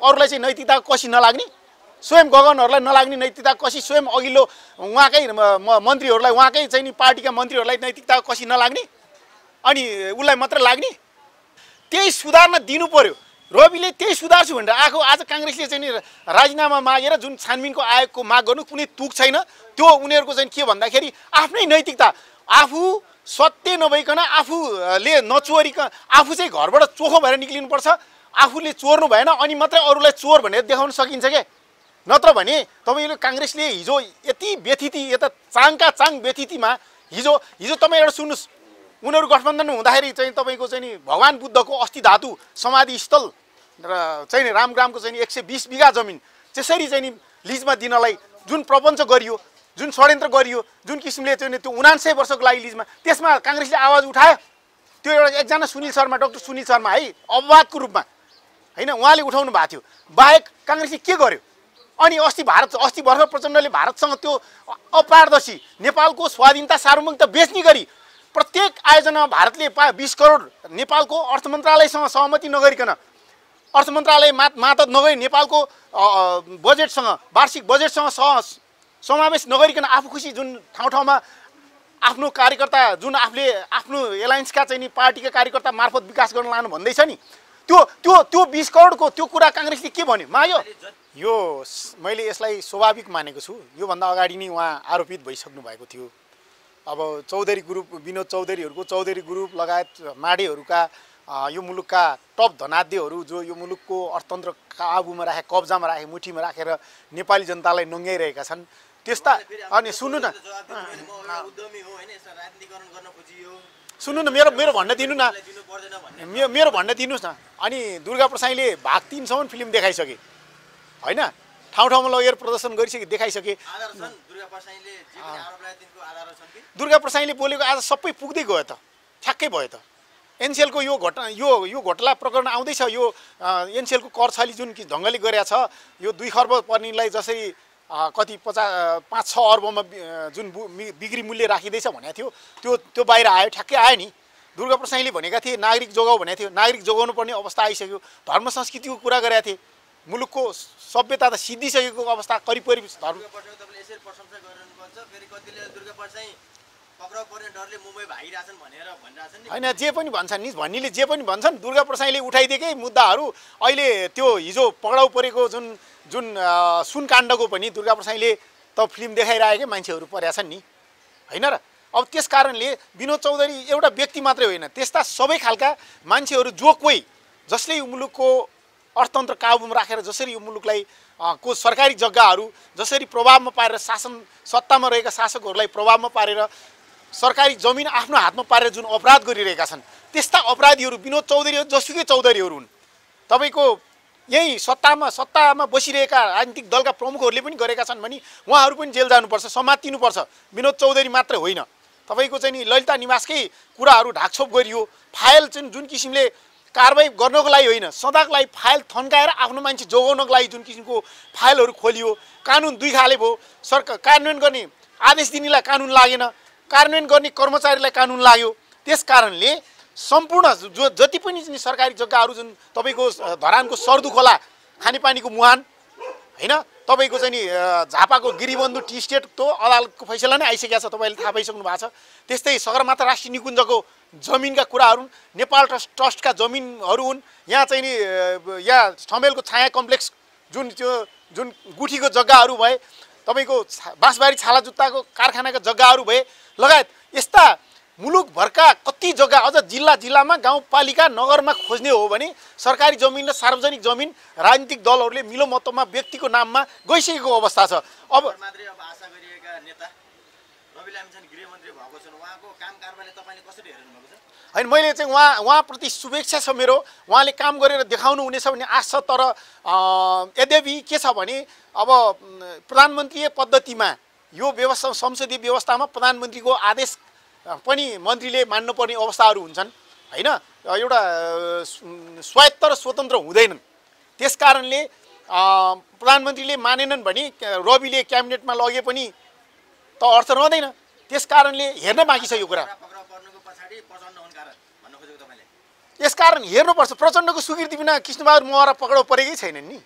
अरूलाई चाहिँ नैतिकता कसी नलाग्ने स्वयं गगनहरूलाई नलाग्ने नैतिकता कसी स्वयं अघिल्लो उहाँकै मन्त्रीहरूलाई उहाँकै चाहिँ नि पार्टीका मन्त्रीहरूलाई नैतिकता कसी नलाग्ने अनि उसलाई मात्र लाग्ने त्यही सुधार्न दिनु पर्यो रविले त्यही सुधार्छु भनेर आएको आज काङ्ग्रेसले चाहिँ नि राजीनामा मागेर जुन छानबिनको आयोगको माग गर्नु कुनै तुक छैन त्यो उनीहरूको चाहिँ के भन्दाखेरि आफ्नै नैतिकता आफू सत्य नभइकन आफूले नचोरिकन आफू चाहिँ घरबाट चोखो भएर निक्लिनुपर्छ आफूले चोर्नु भएन अनि मात्रै अरूलाई चोर भनेर देखाउन सकिन्छ क्या नत्र भने तपाईँले काङ्ग्रेसले हिजो यति व्यथिति यता चाङका चाङ व्यथितिमा हिजो हिजो तपाईँ एउटा सुन्नुहोस् उनीहरू गठबन्धन हुँदाखेरि चाहिँ तपाईँको चाहिँ नि भगवान् बुद्धको अस्थि धातु समाधि स्थल र चाहिँ नि रामग्रामको चाहिँ एक सय बिस बिघा जमिन त्यसरी चाहिँ नि लिजमा दिनलाई जुन प्रपञ्च गरियो जुन षड्यन्त्र गरियो जुन किसिमले चाहिँ त्यो उनान्सय वर्षको लागि लिजमा त्यसमा काङ्ग्रेसले आवाज उठायो त्यो एउटा एकजना सुनिल शर्मा डक्टर सुनिल शर्मा है अपवादको रूपमा होइन उहाँले उठाउनु भएको थियो बाहेक काङ्ग्रेसले के गर्यो अनि अस्ति भारत अस्ति वर्ष प्रचण्डले भारतसँग त्यो अपारदर्शी नेपालको स्वाधीनता सार्वभौमिकता बेच्ने गरी प्रत्येक आयोजनामा भारतले पा बिस करोड नेपालको अर्थ मन्त्रालयसँग सहमति नगरिकन अर्थ मन्त्रालय मा मातत नगरी नेपालको बजेटसँग वार्षिक बजेटसँग सह समावेश नगरिकन आफू खुसी जुन ठाउँ ठाउँमा आफ्नो कार्यकर्ता जुन आफूले आफ्नो एलायन्सका चाहिँ नि पार्टीका कार्यकर्ता मार्फत विकास गर्न लानु भन्दैछ नि त्यो त्यो त्यो बिस करोडको त्यो कुरा काङ्ग्रेसले के भन्यो मायो यो मैले यसलाई स्वाभाविक मानेको छु योभन्दा अगाडि नै उहाँ आरोपित भइसक्नु भएको थियो अब चौधरी ग्रुप विनोद चौधरीहरूको चौधरी ग्रुप लगायत माडेहरूका यो मुलुकका टप धनाध्यहरू जो यो मुलुकको अर्थतन्त्र काबुमा राखे कब्जामा राखे मुठीमा राखेर नेपाली जनतालाई नङ्गाइरहेका छन् त्यस्ता अनि सुन्नु न सुन्नु न मेरो मेरो भन्न दिनु न मेरो मेरो भन्न दिनुहोस् न अनि दुर्गा प्रसाईले भाग तिनसम्म फिल्म देखाइसके होइन ठाउँ ठाउँमा लगेर प्रदर्शन गरिसके देखाइसके दुर्गा प्रसाईले बोलेको आज सबै पुग्दै गयो त ठ्याक्कै भयो त एनसिएलको यो घटना यो यो घोटला प्रकरण आउँदैछ यो एनसिएलको कर छली जुन ढङ्गले गरेका छ यो दुई खर्ब पर्नेलाई जसरी कति पचास पाँच छ अर्बमा जुन बिक्री मूल्य राखिँदैछ भनेको थियो त्यो त्यो बाहिर आयो ठ्याक्कै आयो नि दुर्गा प्रसाईले भनेका थिए नागरिक जोगाऊ भनेको थियो नागरिक जोगाउनु पर्ने अवस्था आइसक्यो धर्म संस्कृतिको कुरा गरेका थिए मुलुकको सभ्यता त सिद्धिसकेको अवस्था करिब करिब धर्म होइन जे पनि भन्छन् नि भन्नेले जे पनि भन्छन् दुर्गा प्रसाईले उठाइदिएकै मुद्दाहरू अहिले त्यो हिजो पक्राउ परेको जुन जुन सुन काण्डको पनि दुर्गा प्रसाईले त फिल्म देखाइरहेकै मान्छेहरू परेका छन् नि होइन र अब त्यस कारणले विनोद चौधरी एउटा व्यक्ति मात्रै होइन त्यस्ता सबै खालका मान्छेहरू जो कोही जसले यो मुलुकको अर्थतन्त्र काबुमा राखेर जसरी यो मुलुकलाई को सरकारी जग्गाहरू जसरी प्रभावमा पारेर शासन सत्तामा रहेका शासकहरूलाई प्रभावमा पारेर सरकारी जमिन आफ्नो हातमा पारेर जुन अपराध गरिरहेका छन् त्यस्ता अपराधीहरू विनोद चौधरी जसुकै चौधरीहरू हुन् तपाईँको यहीँ सत्तामा सत्तामा बसिरहेका राजनीतिक दलका प्रमुखहरूले पनि गरेका छन् भने उहाँहरू पनि जेल जानुपर्छ समातिनुपर्छ विनोद चौधरी मात्र होइन तपाईँको चाहिँ नि ललिता निवासकै कुराहरू ढाकछोप गरियो फाइल चाहिँ जुन किसिमले कारवाही गर्नको लागि होइन सदाको लागि फाइल थन्काएर आफ्नो मान्छे जोगाउनको लागि जुन किसिमको फाइलहरू खोलियो कानुन दुई खाले भयो सरकार कार्यान्वयन गर्ने आदेश दिनेलाई कानुन लागेन कार्यान्वयन गर्ने कर्मचारीलाई कानुन लाग्यो त्यस कारणले सम्पूर्ण जो जति पनि सरकारी जग्गाहरू जुन तपाईँको धरानको सर्दुखोला खानेपानीको मुहान होइन तपाईँको चाहिँ नि झापाको गिरिबन्धु टी स्टेट त्यो अदालतको फैसला नै आइसकेको छ तपाईँले थाहा पाइसक्नु भएको छ त्यस्तै सगरमाथा राष्ट्रिय निकुञ्जको जमिनका कुराहरू नेपाल ट्रस्ट ट्रस्टका जमिनहरू हुन् यहाँ चाहिँ नि यहाँ ठमेलको छाया कम्प्लेक्स जुन त्यो जुन गुठीको जग्गाहरू भए तपाईँको छा बाँसबारी छाला जुत्ताको कारखानाका जग्गाहरू भए लगायत यस्ता मुलुकभरका कति जग्गा अझ जिल्ला जिल्लामा गाउँपालिका नगरमा खोज्ने हो भने सरकारी जमिन र सार्वजनिक जमिन राजनीतिक दलहरूले मिलोमतोमा व्यक्तिको नाममा गइसकेको अवस्था छ अब कसरी हेर्नु होइन मैले चाहिँ उहाँ उहाँप्रति शुभेच्छा छ मेरो उहाँले काम गरेर देखाउनु हुनेछ भन्ने आशा तर यद्यपि के छ भने अब प्रधानमन्त्रीय पद्धतिमा यो व्यवस्था संसदीय व्यवस्थामा प्रधानमन्त्रीको आदेश पनि मन्त्रीले मान्नुपर्ने अवस्थाहरू हुन्छन् होइन एउटा स्वायत्त र स्वतन्त्र हुँदैनन् त्यस कारणले प्रधानमन्त्रीले मानेनन् भने रविले क्याबिनेटमा लगे पनि त अर्थ रहँदैन त्यस कारणले हेर्न बाँकी छ यो कुरा यसकारण हेर्नुपर्छ प्रचण्डको स्वीकृति बिना कृष्णबहादुर मोहरा पक्राउ परेकै छैनन् नि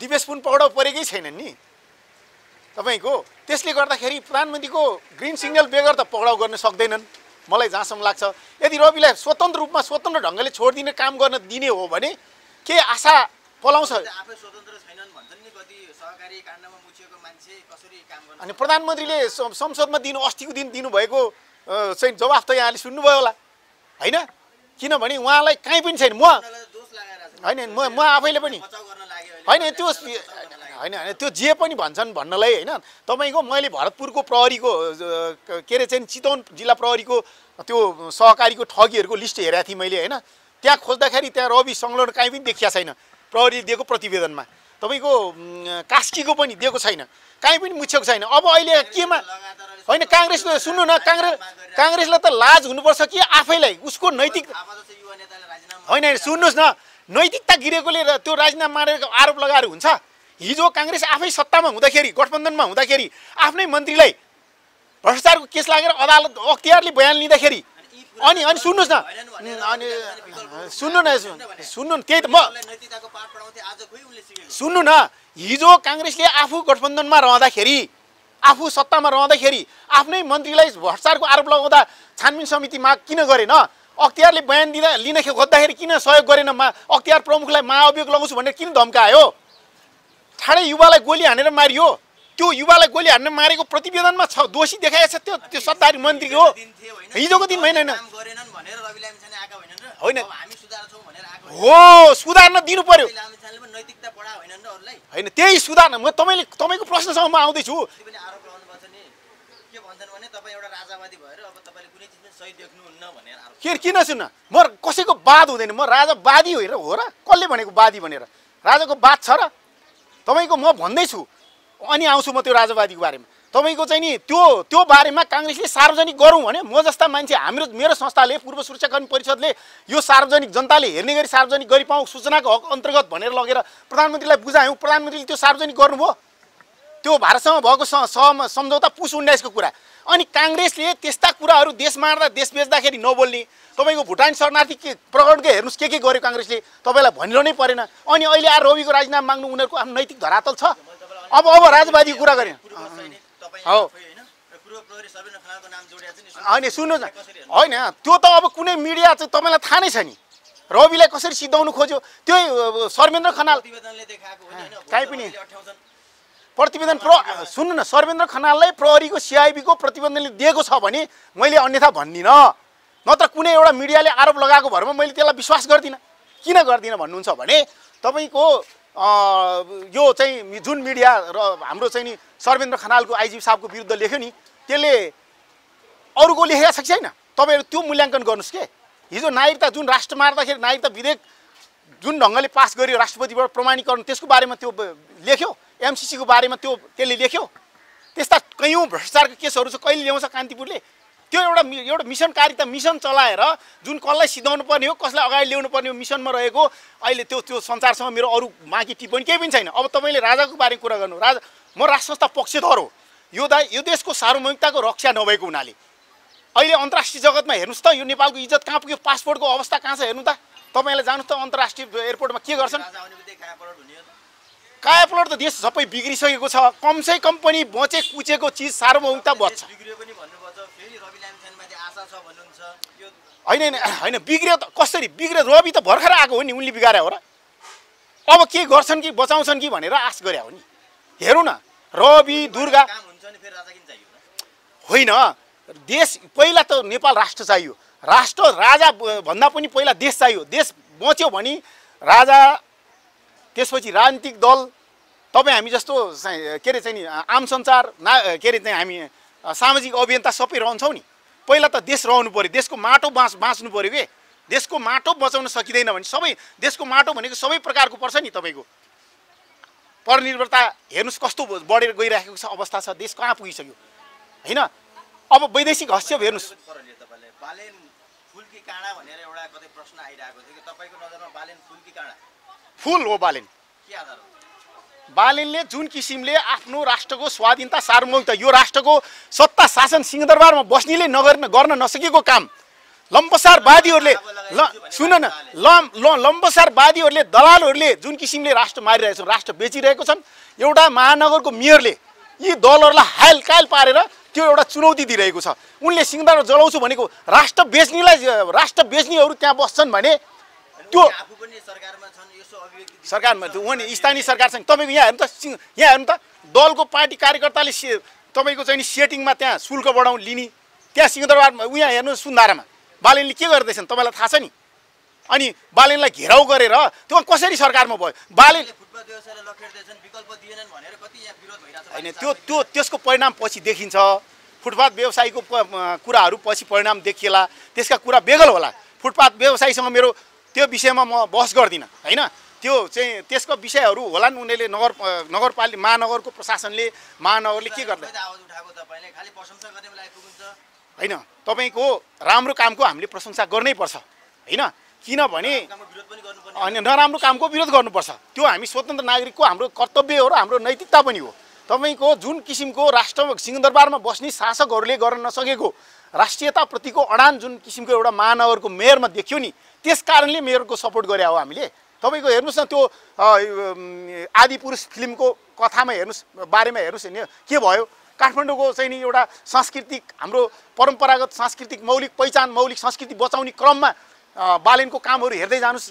दिवेश पुन पक्राउ परेकै छैनन् नि तपाईँको त्यसले गर्दाखेरि प्रधानमन्त्रीको ग्रिन सिग्नल बेगर त पक्राउ गर्न सक्दैनन् मलाई जहाँसम्म लाग्छ यदि रविलाई स्वतन्त्र रूपमा स्वतन्त्र ढङ्गले छोडिदिने काम गर्न दिने हो भने के आशा पलाउँछ अनि प्रधानमन्त्रीले संसदमा दिनु अस्तिको दिन दिनुभएको चाहिँ जवाफ त यहाँले सुन्नुभयो होला होइन किनभने उहाँलाई काहीँ पनि छैन म होइन म म आफैले पनि होइन त्यो होइन होइन त्यो जे पनि भन्छन् भन्नलाई होइन तपाईँको मैले भरतपुरको प्रहरीको के अरे चाहिँ चितवन जिल्ला प्रहरीको त्यो सहकारीको ठगीहरूको लिस्ट हेरेको थिएँ मैले होइन त्यहाँ खोज्दाखेरि त्यहाँ रवि संलग्न काहीँ पनि देखिया छैन प्रहरीले दिएको प्रतिवेदनमा तपाईँको कास्कीको पनि दिएको छैन काहीँ पनि मुछेको छैन अब अहिले केमा होइन काङ्ग्रेस सुन्नु न काङ्ग्रेस काङ्ग्रेसलाई त लाज हुनुपर्छ कि आफैलाई उसको नैतिक होइन होइन सुन्नुहोस् न नैतिकता गिरेकोले त्यो राजीनामा मारेर आरोप लगाएर हुन्छ हिजो काङ्ग्रेस आफै सत्तामा हुँदाखेरि गठबन्धनमा हुँदाखेरि आफ्नै मन्त्रीलाई भ्रष्टाचारको केस लागेर अदालत अख्तियारले बयान लिँदाखेरि अनि अनि सुन्नुहोस् न अनि सुन्नु न सुन्नु त्यही त म सुन्नु न हिजो काङ्ग्रेसले आफू गठबन्धनमा रहँदाखेरि आफू सत्तामा रहँदाखेरि आफ्नै मन्त्रीलाई भ्रष्टाचारको आरोप लगाउँदा छानबिन माग किन गरेन अख्तियारले बयान दिँदा लिन खोज्दाखेरि किन सहयोग गरेन मा अख्तियार प्रमुखलाई महाअभियोग लगाउँछु भनेर किन धम्कायो ठाडै युवालाई गोली हानेर मारियो त्यो युवालाई गोली हान्न मारेको प्रतिवेदनमा छ दोषी देखाएको छ त्यो त्यो सत्ताधारी मन्त्रीको हो हिजोको दिन होइन होइन हो सुधार्न दिनु पर्यो होइन त्यही सुधार्न म तपाईँले तपाईँको प्रश्नसँग म आउँदैछु के किन सुन्न म कसैको बाद हुँदैन म राजावादी होइन हो र कसले भनेको बादी भनेर राजाको बाद छ र तपाईँको म भन्दैछु अनि आउँछु म त्यो राजावादीको बारेमा तपाईँको चाहिँ नि त्यो त्यो बारेमा काङ्ग्रेसले सार्वजनिक गरौँ भने म जस्ता मान्छे हाम्रो मेरो संस्थाले पूर्व सुरक्षाकर्मी परिषदले यो सार्वजनिक जनताले हेर्ने गरी सार्वजनिक गरी पाउँ सूचनाको हक अन्तर्गत भनेर लगेर प्रधानमन्त्रीलाई बुझायौँ प्रधानमन्त्रीले त्यो सार्वजनिक गर्नुभयो त्यो भारतसँग भएको सम्झौता पुस उन्नाइसको कुरा अनि काङ्ग्रेसले त्यस्ता कुराहरू देश मार्दा देश बेच्दाखेरि नबोल्ने तपाईँको भुटान शरणार्थी के प्रकटकै हेर्नुहोस् के के गर्यो काङ्ग्रेसले तपाईँलाई भनिरहनै परेन अनि अहिले आएर रविको राजीनामा माग्नु उनीहरूको आफ्नो नैतिक धरातल छ अब अब राजवादी कुरा गरेँ हो होइन सुन्नुहोस् न होइन त्यो त अब कुनै मिडिया चाहिँ तपाईँलाई थाहा नै छ नि रविलाई कसरी सिद्धाउनु खोज्यो त्यो शर्मेन्द्र खनाल काहीँ पनि प्रतिवेदन प्र सुन्नु न शर्मेन्द्र खनाललाई प्रहरीको सिआइबीको प्रतिवेदनले दिएको छ भने मैले अन्यथा भन्दिनँ नत्र कुनै एउटा मिडियाले आरोप लगाएको भरमा मैले त्यसलाई विश्वास गर्दिनँ किन गर्दिनँ भन्नुहुन्छ भने तपाईँको यो चाहिँ जुन मिडिया र हाम्रो चाहिँ नि सर्वेन्द्र खनालको आइजी साहबको विरुद्ध लेख्यो नि त्यसले अरूको लेखेका छ कि छैन तपाईँहरू त्यो मूल्याङ्कन गर्नुहोस् के हिजो नागरिकता जुन राष्ट्र मार्दाखेरि नागरिकता विधेयक जुन ढङ्गले पास गरियो राष्ट्रपतिबाट प्रमाणीकरण त्यसको बारेमा त्यो लेख्यो एमसिसीको बारेमा त्यो त्यसले लेख्यो त्यस्ता कैयौँ भ्रष्टाचारको केसहरू छ कहिले ल्याउँछ कान्तिपुरले त्यो एउटा एउटा त मिसन चलाएर जुन कसलाई सिधाउनु पर्ने हो कसलाई अगाडि ल्याउनु पर्ने हो मिसनमा रहेको अहिले त्यो त्यो संसारसँग मेरो अरू बाँकी टिप्पणी केही पनि छैन अब तपाईँले राजाको बारेमा कुरा गर्नु राजा म राष्ट्र संस्था पक्षधर हो यो दा यो देशको सार्वभौमिकताको रक्षा नभएको हुनाले अहिले अन्तर्राष्ट्रिय जगतमा हेर्नुहोस् त यो नेपालको इज्जत कहाँ पुग्यो पासपोर्टको अवस्था कहाँ छ हेर्नु त तपाईँलाई जानुहोस् त अन्तर्राष्ट्रिय एयरपोर्टमा के गर्छन् कायापलट त देश सबै बिग्रिसकेको छ कमसे कम पनि बचे कुचेको चिज सार्वभौमिकता बच्छ होइन होइन होइन बिग्रियो त कसरी बिग्रियो रवि त भर्खर आएको हो नि उनले बिगार्यो हो र अब के गर्छन् कि बचाउँछन् कि भनेर आश गरे हो नि हेरौँ न रवि दुर्गा होइन देश पहिला त नेपाल राष्ट्र चाहियो राष्ट्र राजा भन्दा पनि पहिला देश चाहियो देश बच्यो भने राजा त्यसपछि राजनीतिक दल तपाईँ हामी जस्तो के अरे चाहिँ नि आम सञ्चार ना के अरे चाहिँ हामी सामाजिक अभियन्ता सबै रहन्छौँ नि पहिला त देश रहनु पऱ्यो देशको माटो बाँच बाँच्नु पऱ्यो के देशको माटो बचाउन सकिँदैन भने सबै देशको माटो भनेको सबै प्रकारको पर्छ नि तपाईँको परनिर्भरता हेर्नुहोस् कस्तो बढेर गइराखेको छ अवस्था छ देश कहाँ पुगिसक्यो होइन अब वैदेशिक हस्तक्षेप हेर्नुहोस् तपाईँको नजरमा फुल हो बालिन बालिनले जुन किसिमले आफ्नो राष्ट्रको स्वाधीनता सार्वभौमिकता यो राष्ट्रको सत्ता शासन सिंहदरबारमा बस्नेले नगर्न गर्न नसकेको काम लम्बसारवादीहरूले ल सुन न ल लम् लम्बसारवादीहरूले दलालहरूले जुन किसिमले राष्ट्र मारिरहेको छन् राष्ट्र बेचिरहेको छन् एउटा महानगरको मेयरले यी दलहरूलाई हायल कायल पारेर त्यो एउटा चुनौती दिइरहेको छ उनले सिंहदरबार जलाउँछु भनेको राष्ट्र बेच्नेलाई राष्ट्र बेच्नेहरू त्यहाँ बस्छन् भने त्यो सरकारमा हो नि स्थानीय सरकारसँग तपाईँको यहाँ हेर्नु त यहाँ हेर्नु त दलको पार्टी कार्यकर्ताले से तपाईँको चाहिँ सेटिङमा त्यहाँ शुल्क बढाउँ लिने त्यहाँ सिंहदरबारमा उ हेर्नु सुन्धारामा बालेनले के गर्दैछन् तपाईँलाई थाहा छ नि अनि बालेनलाई घेराउ गरेर त्यो कसरी सरकारमा भयो बालेन होइन त्यो त्यो त्यसको परिणाम पछि देखिन्छ फुटपाथ व्यवसायीको कुराहरू पछि परिणाम देखिएला त्यसका कुरा बेगल होला फुटपाथ व्यवसायीसँग मेरो त्यो विषयमा म बहस गर्दिनँ होइन त्यो चाहिँ त्यसको विषयहरू होलान् उनीहरूले नगर नगरपालिका महानगरको प्रशासनले महानगरले के गर्दैन होइन तपाईँको राम्रो कामको हामीले प्रशंसा गर्नै पर्छ होइन किनभने अनि नराम्रो कामको विरोध गर्नुपर्छ त्यो हामी स्वतन्त्र नागरिकको हाम्रो कर्तव्य हो र हाम्रो नैतिकता पनि हो तपाईँको जुन किसिमको राष्ट्र सिंहदरबारमा बस्ने शासकहरूले गर्न नसकेको राष्ट्रियताप्रतिको अडान जुन किसिमको एउटा महानगरको मेयरमा देखियो नि त्यस कारणले मेयरको सपोर्ट गरे हो हामीले तपाईँको हेर्नुहोस् न त्यो आदि पुरुष फिल्मको कथामा हेर्नुहोस् बारेमा हेर्नुहोस् नि के भयो काठमाडौँको चाहिँ नि एउटा सांस्कृतिक हाम्रो परम्परागत सांस्कृतिक मौलिक पहिचान मौलिक संस्कृति बचाउने क्रममा बालेनको कामहरू हेर्दै जानुहोस्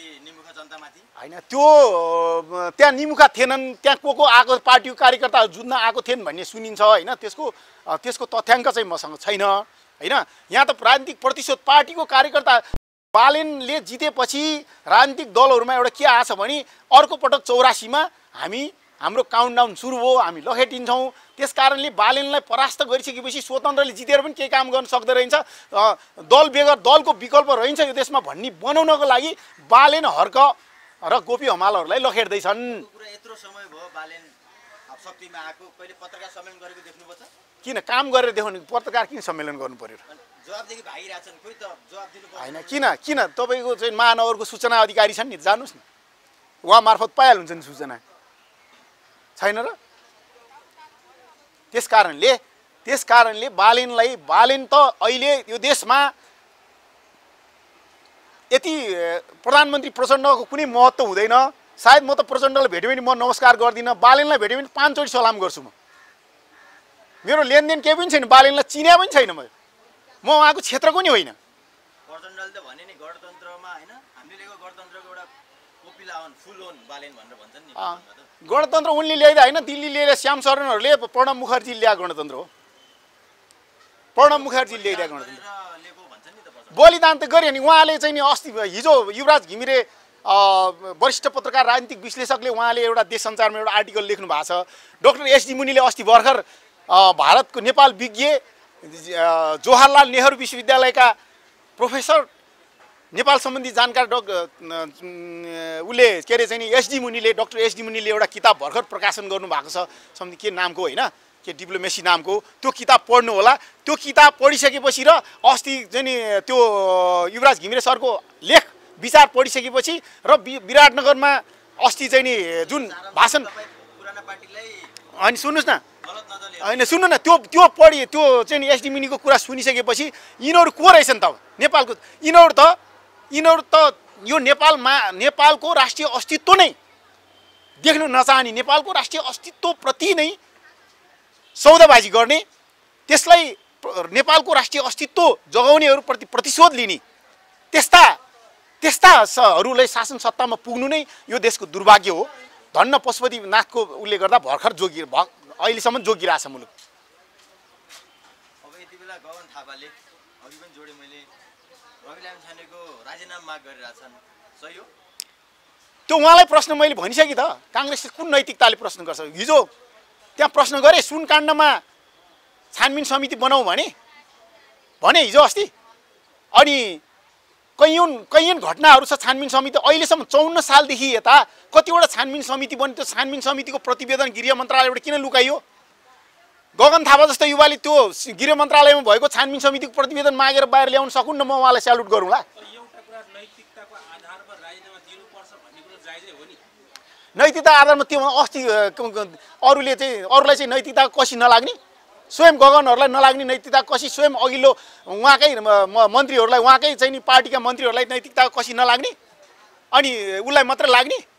होइन त्यो त्यहाँ निमुखा थिएनन् त्यहाँ को को आएको पार्टीको कार्यकर्ताहरू जुत्न आएको थिएन भन्ने सुनिन्छ होइन त्यसको त्यसको तथ्याङ्क चाहिँ मसँग छैन होइन यहाँ त राजनीतिक प्रतिशोध पार्टीको कार्यकर्ता बालेनले जितेपछि राजनीतिक दलहरूमा एउटा के आछ भने अर्को पटक चौरासीमा हामी हाम्रो काउन्ट डाउन सुरु भयो हामी लखेटिन्छौँ त्यस कारणले बालेनलाई परास्त गरिसकेपछि स्वतन्त्रले जितेर पनि केही काम गर्न सक्दो रहेछ दल बेगर दलको विकल्प रहन्छ यो देशमा भन्ने बनाउनको लागि बालेन हर्क र गोपी हमालहरूलाई लखेट्दैछन् यत्रो समय भयो बालेन शक्तिमा आएको कहिले पत्रकार सम्मेलन गरेको देख्नुपर्छ किन काम गरेर देखाउने पत्रकार किन सम्मेलन गर्नु पर्यो होइन किन किन तपाईँको चाहिँ महानगरको सूचना अधिकारी छन् नि जानुहोस् न उहाँ मार्फत पाइहाल्नुहुन्छ नि सूचना छैन र त्यस कारणले त्यस कारणले बालिनलाई बालिन त अहिले यो देशमा यति प्रधानमन्त्री प्रचण्डको कुनै महत्त्व हुँदैन सायद म त प्रचण्डलाई भेट्यो भने म नमस्कार गर्दिनँ बालिनलाई भेट्यो भने पाँचचोटि सलाम गर्छु म मेरो लेनदेन केही पनि छैन बालिनलाई चिने पनि छैन म म उहाँको क्षेत्रको नि होइन गणतन्त्र उनले ल्याइदा होइन दिल्ली लिएर श्याम शरणहरूले प्रणव मुखर्जी ल्याएको गणतन्त्र हो प्रणव मुखर्जी ल्याइदिया गणतन्त्र बलिदान त गऱ्यो नि उहाँले चाहिँ नि अस्ति हिजो युवराज घिमिरे वरिष्ठ पत्रकार राजनीतिक विश्लेषकले उहाँले एउटा देश सञ्चारमा एउटा आर्टिकल लेख्नु भएको छ डक्टर एसडी मुनिले अस्ति भर्खर भारतको नेपाल विज्ञ जवाहरलाल नेहरू विश्वविद्यालयका प्रोफेसर नेपाल सम्बन्धी जानकार डक उसले के अरे चाहिँ एसडी मुनिले डक्टर एसडी मुनिले एउटा किताब भर्खर प्रकाशन गर्नुभएको छ सम्झि के नामको होइन ना? के डिप्लोमेसी नामको त्यो किताब पढ्नु होला त्यो किताब पढिसकेपछि र अस्ति चाहिँ नि त्यो युवराज घिमिरे सरको लेख विचार पढिसकेपछि र विराटनगरमा अस्ति चाहिँ नि जुन भाषण अनि सुन्नुहोस् न होइन सुन्नु न त्यो त्यो पढि त्यो चाहिँ एसडी मुनिको कुरा सुनिसकेपछि यिनीहरू को रहेछन् त नेपालको यिनीहरू त यिनीहरू त यो नेपालमा नेपालको राष्ट्रिय अस्तित्व नै देख्न नचाहने नेपालको राष्ट्रिय अस्तित्वप्रति नै सौदाबाजी गर्ने त्यसलाई नेपालको राष्ट्रिय अस्तित्व जोगाउनेहरूप्रति प्रतिशोध लिने त्यस्ता त्यस्ताहरूलाई शासन सत्तामा पुग्नु नै यो देशको दुर्भाग्य हो धन्न पशुपतिनाथको उसले गर्दा भर्खर जोगि अहिलेसम्म जोगिरहेछ मुलुक अब यति बेला गगन थापाले अघि पनि जोडेँ मैले त्यो उहाँलाई प्रश्न मैले भनिसकेँ त काङ्ग्रेसले कुन नैतिकताले प्रश्न गर्छ हिजो त्यहाँ प्रश्न गरेँ काण्डमा छानबिन समिति बनाऊ भने भने हिजो अस्ति अनि कैयौँ कैयौँ घटनाहरू छ छानबिन समिति अहिलेसम्म चौन्न सालदेखि यता कतिवटा छानबिन समिति बन्यो त्यो छानबिन समितिको प्रतिवेदन गृह मन्त्रालयबाट किन लुकाइयो गगन थापा जस्तो युवाले त्यो गृह मन्त्रालयमा भएको छानबिन समितिको प्रतिवेदन मागेर बाहिर ल्याउन सकुन्न म उहाँलाई स्यालुट गरौँला नैतिकता आधारमा त्यो अस्ति अरूले चाहिँ अरूलाई चाहिँ नैतिकता कसी नलाग्ने स्वयं गगनहरूलाई नलाग्ने नैतिकता कसी स्वयं अघिल्लो उहाँकै मन्त्रीहरूलाई उहाँकै चाहिँ नि पार्टीका मन्त्रीहरूलाई नैतिकता कसी नलाग्ने अनि उसलाई मात्र लाग्ने